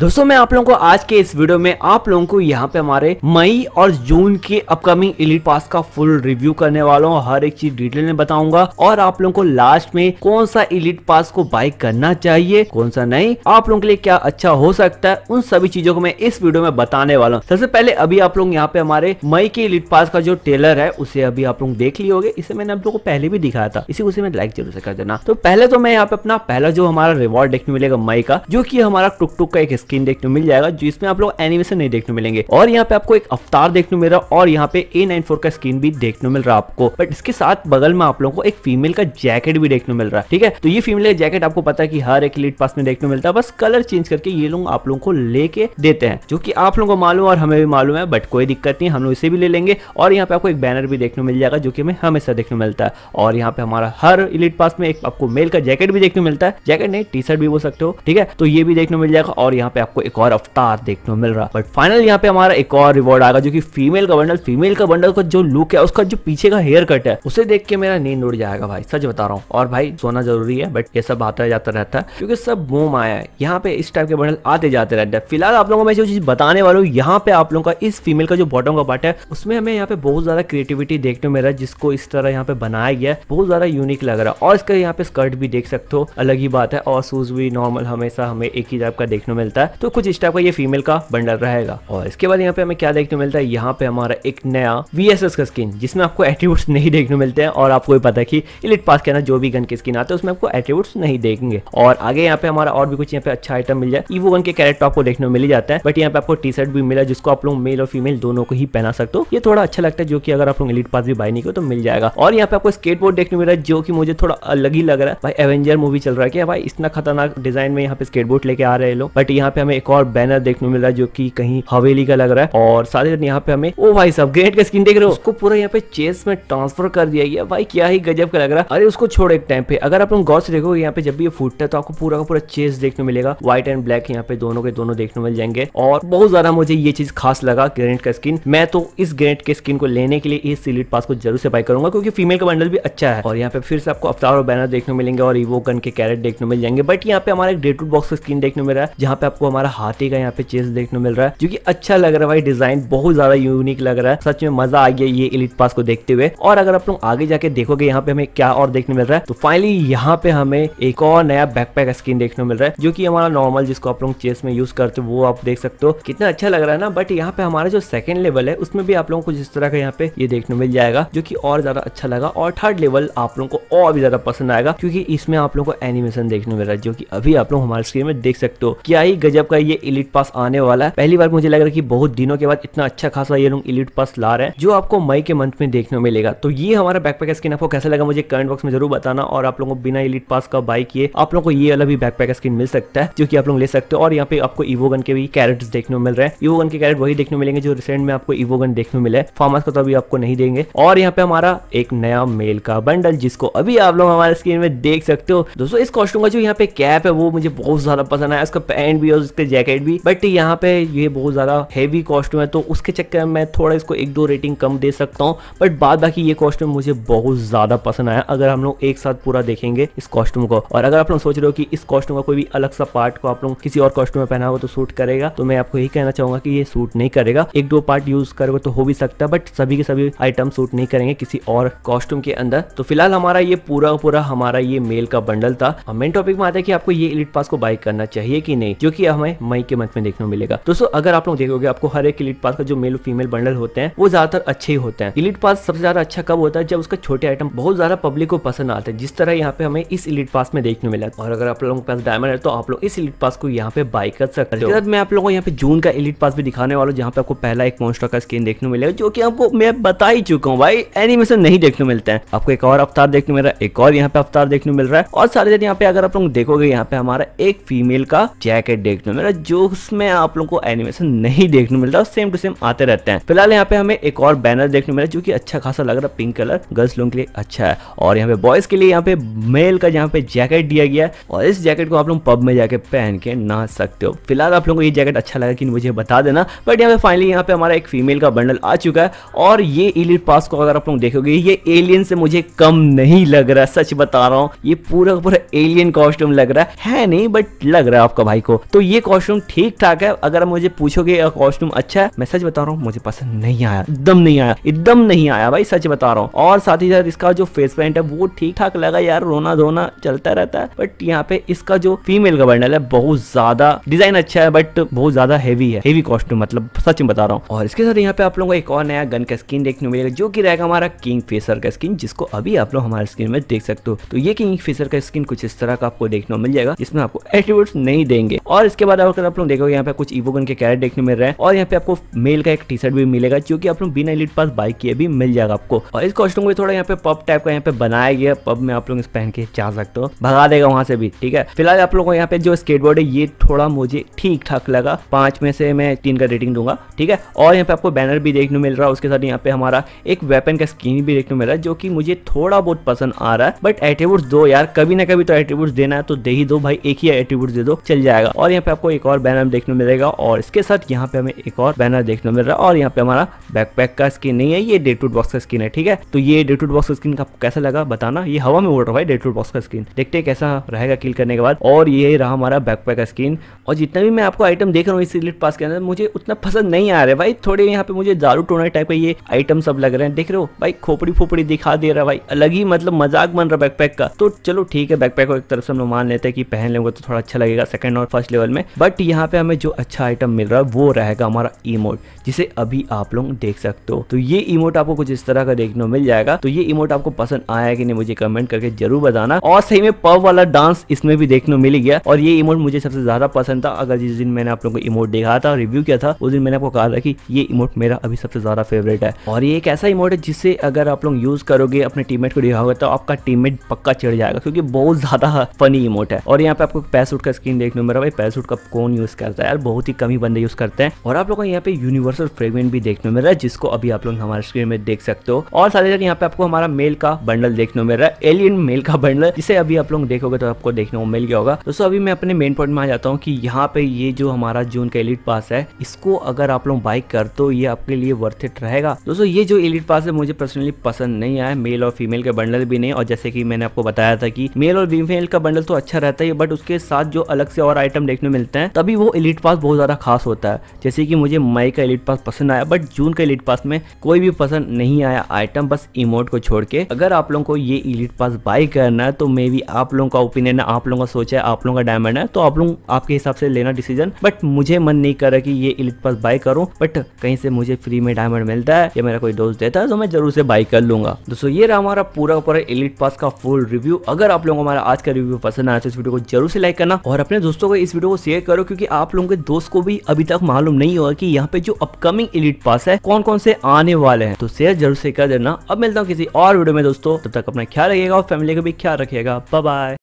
दोस्तों मैं आप लोगों को आज के इस वीडियो में आप लोगों को यहाँ पे हमारे मई और जून के अपकमिंग इलीट पास का फुल रिव्यू करने वाला हूँ हर एक चीज डिटेल में बताऊंगा और आप लोगों को लास्ट में कौन सा इलीट पास को बाय करना चाहिए कौन सा नहीं आप लोगों के लिए क्या अच्छा हो सकता है उन सभी चीजों को मैं इस वीडियो में बताने वाला हूँ सबसे पहले अभी आप लोग यहाँ पे हमारे मई के इलीट पास का जो टेलर है उसे अभी आप लोग देख लिए होगे इसे मैंने आप लोग को पहले भी दिखाया था इसी उसे मैं लाइक जरूर से कर देना तो पहले तो मैं यहाँ पे अपना पहला जो हमारा रिवॉर्ड देखने मिलेगा मई का जो की हमारा टुक टुक का एक स्क्रीन देखने को मिल जाएगा जिसमें आप लोग एनिमेशन नहीं देखने मिलेंगे और यहाँ पे आपको एक अवतार देखने मिल रहा है और यहाँ पे ए का स्क्रीन भी देखने मिल रहा है आपको बट इसके साथ बगल में आप लोगों को एक फीमेल का जैकेट भी देखने मिल रहा है ठीक है तो ये फीमेल का जैकेट आपको पता है कि हर एक लीड पास में देखने मिलता है बस कलर चेंज करके ये लोग आप लोगों को लेके देते हैं जो कि आप लोगों को मालूम और हमें भी मालूम है बट कोई दिक्कत नहीं हम लोग इसे भी ले लेंगे और यहाँ पे आपको एक बैनर भी देखने मिल जाएगा जो कि हमें हमेशा देखने मिलता है और यहाँ पे हमारा हर इलीट पास में एक आपको मेल का जैकेट भी देखने मिलता है जैकेट नहीं टी शर्ट भी बोल सकते हो ठीक है तो ये भी देखने मिल जाएगा और यहाँ पे आपको एक और अवतार देखने को मिल रहा बट फाइनल यहाँ पे हमारा एक और रिवॉर्ड आएगा जो की फीमेल का बंडल फीमेल का बंडल का जो लुक है उसका जो पीछे का हेयर कट है उसे देख के मेरा नींद उड़ जाएगा भाई सच बता रहा हूँ और भाई सोना जरूरी है बट ये सब आता जाता रहता है क्योंकि सब मोम आया है यहाँ पे इस टाइप के बंडल आते जाते रहते हैं फिलहाल आप लोगों को मैं जो चीज बताने वाला हूँ यहाँ पे आप लोगों का इस फीमेल का जो बॉटम का पार्ट है उसमें हमें यहाँ पे बहुत ज्यादा क्रिएटिविटी देखने मिल रहा है जिसको इस तरह यहाँ पे बनाया गया है बहुत ज्यादा यूनिक लग रहा है और इसका यहाँ पे स्कर्ट भी देख सकते हो अलग ही बात है और शूज भी नॉर्मल हमेशा हमें एक ही टाइप का देखने मिलता है है तो कुछ इस टाइप का ये फीमेल का बंडल रहेगा और इसके बाद यहाँ पे हमें क्या देखने को मिलता है यहाँ पे हमारा एक नया वी का स्किन जिसमें आपको एट्रीब्यूट नहीं देखने मिलते हैं और आपको भी पता है की इलिट पास के ना जो भी गन के स्किन आते हैं उसमें आपको एट्रीब्यूट नहीं देखेंगे और आगे यहाँ पे हमारा और भी कुछ यहाँ पे अच्छा आइटम मिल जाए ईवो गन के कैरेक्टर आपको देखने को मिल जाता है बट यहाँ पे आपको टी शर्ट भी मिला जिसको आप लोग मेल और फीमेल दोनों को ही पहना सकते हो ये थोड़ा अच्छा लगता है जो कि अगर आप लोग इलिट पास भी बाय नहीं करो तो मिल जाएगा और यहाँ पे आपको स्केट बोर्ड देखने मिला जो कि मुझे थोड़ा अलग ही लग रहा है भाई एवेंजर मूवी चल रहा है कि भाई इतना खतरनाक डिजाइन में यहाँ पे स्केटबोर्ड लेके आ रहे लोग बट यहाँ पे हमें एक और बैनर देखने मिल रहा है जो की कहीं हवेली का लग रहा है और साथ ही यहाँ पे हमें ओ भाई साहब ग्रेनेड का स्किन देख रहे हो उसको पूरा यहाँ पे चेस में ट्रांसफर कर दिया गया भाई क्या ही गजब का लग रहा है अरे उसको छोड़ एक टाइम पे अगर आप लोग गौर से देखोगे यहाँ पे जब भी ये फूटता है तो आपको पूरा का पूरा चेस देखने मिलेगा व्हाइट एंड ब्लैक यहाँ पे दोनों के दोनों देखने मिल जाएंगे और बहुत ज्यादा मुझे ये चीज खास लगा ग्रेनेड का स्किन मैं तो इस ग्रेनेड के स्किन को लेने के लिए इस सिलीट पास को जरूर से बाई करूंगा क्योंकि फीमेल का बंडल भी अच्छा है और यहाँ पे फिर से आपको अवतार और बैनर देखने मिलेंगे और इवो गन के कैरेट देखने मिल जाएंगे बट यहाँ पे हमारे डेटूट बॉक्स का स्किन देखने मिल रहा है जहाँ पे आपको हमारा हाथी का यहाँ पे चेस देखने मिल रहा है जो की अच्छा लग रहा है भाई डिजाइन बहुत ज्यादा यूनिक लग रहा है सच में मजा आ गया ये इलिट पास को देखते हुए और अगर आप लोग आगे जाके देखोगे यहाँ पे हमें क्या और देखने मिल रहा है तो फाइनली यहाँ पे हमें एक और नया बैकपैक स्क्रीन देखने मिल रहा है जो की हमारा नॉर्मल जिसको आप लोग चेस में यूज करते वो आप देख सकते हो कितना अच्छा लग रहा है ना बट यहाँ पे हमारा जो सेकंड लेवल है उसमें भी आप लोगों को जिस तरह का यहाँ पे ये देखने मिल जाएगा जो की और ज्यादा अच्छा लगा और थर्ड लेवल आप लोगों को और भी ज्यादा पसंद आएगा क्योंकि इसमें आप लोगों को एनिमेशन देखने मिल रहा है जो कि अभी आप लोग हमारे स्क्रीन में देख सकते हो क्या ही गजब का ये इलिट पास आने वाला है पहली बार मुझे लग रहा है कि बहुत दिनों के बाद इतना अच्छा खासा ये लोग इलिट पास ला रहे हैं जो आपको मई के मंथ में देखने मिलेगा तो ये हमारा बैकपैक स्किन आपको कैसा लगा मुझे कमेंट बॉक्स में जरूर बताना और आप लोगों को बिना इलिट पास का बाई किए आप लोगों को ये अलग भी बैकपैक स्किन मिल सकता है जो कि आप लोग ले सकते हो और यहाँ पे आपको इवोगन के भी कैरेट देखने मिल रहे हैं इवोगन के कैरेट वही देखने मिलेंगे जो रिसेंट में आपको इवोगन देखने मिले फार्मर्स को तो अभी आपको नहीं देंगे और यहाँ पे हमारा एक नया मेल का बंडल जिसको अभी आप लोग हमारे स्क्रीन में देख सकते हो दोस्तों इस कॉस्ट्यूम का जो यहाँ पे कैप है वो मुझे बहुत ज्यादा पसंद आया इसका पैंट भी और इसके जैकेट भी बट यहाँ पे ये बहुत ज़्यादा हैवी कॉस्ट्यूम है तो उसके चक्कर में मैं थोड़ा इसको एक दो रेटिंग कम दे सकता हूँ बट बाद बाकी ये कॉस्ट्यूम मुझे बहुत ज़्यादा पसंद आया अगर हम लोग एक साथ पूरा देखेंगे इस कॉस्ट्यूम को और अगर आप लोग सोच रहे हो कि इस कॉस्ट्यूम का कोई भी अलग सा पार्ट को आप लोग किसी और कॉस्ट्यूम में पहना हो तो सूट करेगा तो मैं आपको यही कहना चाहूंगा कि ये सूट नहीं करेगा एक दो पार्ट यूज करोगे तो हो भी सकता है बट सभी के सभी आइटम सूट नहीं करेंगे किसी और कॉस्ट्यूम के अंदर तो फिलहाल हमारा ये पूरा पूरा हमारा ये मेल का बंडल था मेन टॉपिक में आता है कि आपको ये इलिट पास को बाई करना चाहिए कि नहीं क्योंकि ये हमें मई के मंथ में देखने को मिलेगा दोस्तों अगर आप लोग देखोगे आपको हर एक इलीट पास का जो मेल और फीमेल बंडल होते हैं वो ज्यादातर अच्छे ही होते हैं इलीट पास सबसे ज्यादा अच्छा कब होता है जब उसका छोटे आइटम बहुत ज्यादा पब्लिक को पसंद आता है जिस तरह यहाँ पे हमें इस इलीट पास में देखने मिला और अगर आप लोगों के पास डायमंड है तो आप लोग इस इलीट पास को यहाँ पे बाई कर सकते हो मैं आप लोगों को यहाँ पे जून का इलीट पास भी दिखाने वाला जहाँ पे आपको पहला एक मोस्टर का स्क्रीन देखने मिलेगा जो की आपको मैं बता ही चुका हूँ भाई एनिमेशन नहीं देखने मिलता है आपको एक और अवतार देखने मिल रहा है एक और यहाँ पे अवतार देखने मिल रहा है और सारे दिन यहाँ पे अगर आप लोग देखोगे यहाँ पे हमारा एक फीमेल का जैकेट देखने को मिला जो उसमें आप लोगों को एनिमेशन नहीं देखने मिल रहा और सेम टू सेम आते रहते हैं फिलहाल यहाँ पे हमें एक और बैनर देखने मिला जो की अच्छा खासा लग रहा है पिंक कलर गर्ल्स लोगों के लिए अच्छा है और यहाँ पे बॉयज के लिए यहाँ पे मेल का यहाँ पे जैकेट दिया गया है और इस जैकेट को आप लोग पब में जाके पहन के ना सकते हो फिलहाल आप लोगों को ये जैकेट अच्छा लगा कि मुझे बता देना बट यहाँ पे फाइनली यहाँ पे हमारा एक फीमेल का बंडल आ चुका है और ये इलिट पास को अगर आप लोग देखोगे ये एलियन से मुझे कम नहीं लग रहा सच बता रहा हूँ ये पूरा पूरा एलियन कॉस्ट्यूम लग रहा है नहीं बट लग रहा है आपका भाई को तो ये कॉस्ट्यूम ठीक ठाक है अगर मुझे पूछोगे कॉस्ट्यूम अच्छा है मैं सच बता रहा हूँ मुझे पसंद नहीं आया एकदम नहीं आया एकदम नहीं आया भाई सच बता रहा हूँ और साथ ही साथ इसका जो फेस पेंट है वो ठीक ठाक लगा यार रोना धोना चलता रहता है बट यहाँ पे इसका जो फीमेल का बर्नल है बहुत ज्यादा डिजाइन अच्छा है बट बहुत ज्यादा हैवी है हेवी कॉस्ट्यूम मतलब सच में बता रहा हूँ और इसके साथ यहाँ पे आप लोगों को एक और नया गन का स्किन देखने मिलेगा जो की रहेगा हमारा किंग फेसर का स्किन जिसको अभी आप लोग हमारे स्क्रीन में देख सकते हो तो ये किंग फेसर का स्किन कुछ इस तरह का आपको देखने को मिल जाएगा जिसमें आपको एट्रीब्यूट नहीं देंगे और उसके बाद अगर आप लोग देखोगे यहाँ पे कुछ ईवोगन के कैरेट देखने मिल रहे हैं और यहाँ पे आपको मेल का एक टी शर्ट भी मिलेगा जो की आप लोग बिना एलिट पास बाइक किए भी मिल जाएगा आपको और इस कॉस्ट्यूम को थोड़ा यहाँ पे पब टाइप का यहाँ पे बनाया गया पब में आप लोग इस पहन के जा सकते हो भगा देगा वहां से भी ठीक है फिलहाल आप लोगों को यहाँ पे जो स्केटबोर्ड है ये थोड़ा मुझे ठीक ठाक लगा पांच में से मैं तीन का रेटिंग दूंगा ठीक है और यहाँ पे आपको बैनर भी देखने मिल रहा है उसके साथ यहाँ पे हमारा एक वेपन का स्क्रीन भी देखने मिल रहा है जो कि मुझे थोड़ा बहुत पसंद आ रहा है बट एट्रीब्यूट दो यार कभी ना कभी तो एट्रीब्यूट देना है तो दे ही दो भाई एक ही एट्रीब्यूट दे दो चल जाएगा और यहाँ पे आपको एक और बैनर देखने को मिलेगा और इसके साथ यहाँ पे हमें एक और बैनर देखने को मिल रहा है और यहाँ पे हमारा बैकपैक का स्किन नहीं है ये डे टूट बॉक्स का स्किन है ठीक है तो ये डे टूट बॉक्स का स्किन आपको कैसा लगा बताना ये हवा में उड़ रहा है डे टूट बॉक्स का स्किन देखते हैं कैसा रहेगा किल करने के बाद और ये रहा हमारा बैकपैक का स्किन और जितना भी मैं आपको आइटम देख रहा हूँ इस लिट पास के अंदर मुझे उतना पसंद नहीं आ रहा है भाई थोड़े यहाँ पे मुझे दारू टोना टाइप का ये आइटम सब लग रहे हैं देख रहे हो भाई खोपड़ी फोपड़ी दिखा दे रहा है भाई अलग ही मतलब मजाक बन रहा बैकपैक का तो चलो ठीक है बैकपैक को एक तरफ से हम लोग मान लेते हैं कि पहन लेंगे तो थोड़ा अच्छा लगेगा सेकंड और फर्स्ट लेवल में बट यहाँ पे हमें जो अच्छा आइटम मिल रहा है वो रहेगा हमारा इमोट जिसे अभी आप लोग देख सकते हो तो ये इमोट आपको कुछ इस तरह का देखने को मिल जाएगा तो ये इमोट आपको पसंद आया कि नहीं मुझे कमेंट करके जरूर बताना और सही में पव वाला डांस इसमें भी देखने को मिल गया और ये इमोट मुझे सबसे ज्यादा पसंद था अगर जिस दिन मैंने आप लोगों को इमोट देखा था रिव्यू किया था उस दिन मैंने आपको कहा था कि ये इमोट मेरा अभी सबसे ज्यादा फेवरेट है और ये एक ऐसा इमोट है जिससे अगर आप लोग यूज करोगे अपने टीममेट को दिखाओगे तो आपका टीममेट पक्का चढ़ जाएगा क्योंकि बहुत ज्यादा फनी इमोट है और यहाँ पे आपको पैसुट का स्क्रीन देखने में भाई पैस सूट का कौन यूज़ करता है यार बहुत ही कम ही बंदे यूज़ करते हैं और आप लोगों को यहाँ पे यूनिवर्सल फ्रेगमेंट भी देखने मिल रहा है जिसको अभी आप लोग हमारे स्क्रीन में देख सकते हो और साथ ही यहाँ पे आपको हमारा मेल का बंडल देखने मिल रहा है एलियन मेल का बंडल जिसे अभी आप लोग देखोगे तो आपको देखने को मिल गया होगा दोस्तों अभी मैं अपने मेन पॉइंट में आ जाता हूँ की यहाँ पे ये जो हमारा जून का एलिट पास है इसको अगर आप लोग बाइक कर तो ये आपके लिए वर्थ इट रहेगा दोस्तों ये जो एलिट पास है मुझे पर्सनली पसंद नहीं आया मेल और फीमेल के बंडल भी नहीं और जैसे की मैंने आपको बताया था की मेल और फीमेल का बंडल तो अच्छा रहता है बट उसके साथ जो अलग से और आइटम देखने में मिलते हैं तभी वो इलीट पास बहुत ज़्यादा खास होता है जैसे कि मुझे मई का इलीट पास पसंद आया बट जून का इलीट पास में कोई भी पसंद नहीं आया आइटम बस इमोट को छोड़ के अगर आप लोगों को ये इलीट पास बाई करना है तो मे बी आप लोगों का ओपिनियन है आप लोगों का सोच है आप लोगों का डायमंड है तो आप लोग आपके हिसाब से लेना डिसीजन बट मुझे मन नहीं कर रहा कि ये इलीट पास बाई करूँ बट कहीं से मुझे फ्री में डायमंड मिलता है या मेरा कोई दोस्त देता है तो मैं जरूर से बाई कर लूंगा दोस्तों ये रहा हमारा पूरा पूरा इलीट पास का फुल रिव्यू अगर आप लोगों को हमारा आज का रिव्यू पसंद आया तो इस वीडियो को जरूर से लाइक करना और अपने दोस्तों को इस वीडियो को शेयर करो क्योंकि आप लोगों के दोस्त को भी अभी तक मालूम नहीं होगा कि यहाँ पे जो अपकमिंग इलीट पास है कौन कौन से आने वाले हैं तो शेयर जरूर से कर देना अब मिलता हूँ किसी और वीडियो में दोस्तों तब तक अपना ख्याल रखेगा और फैमिली का भी ख्याल रखेगा बाय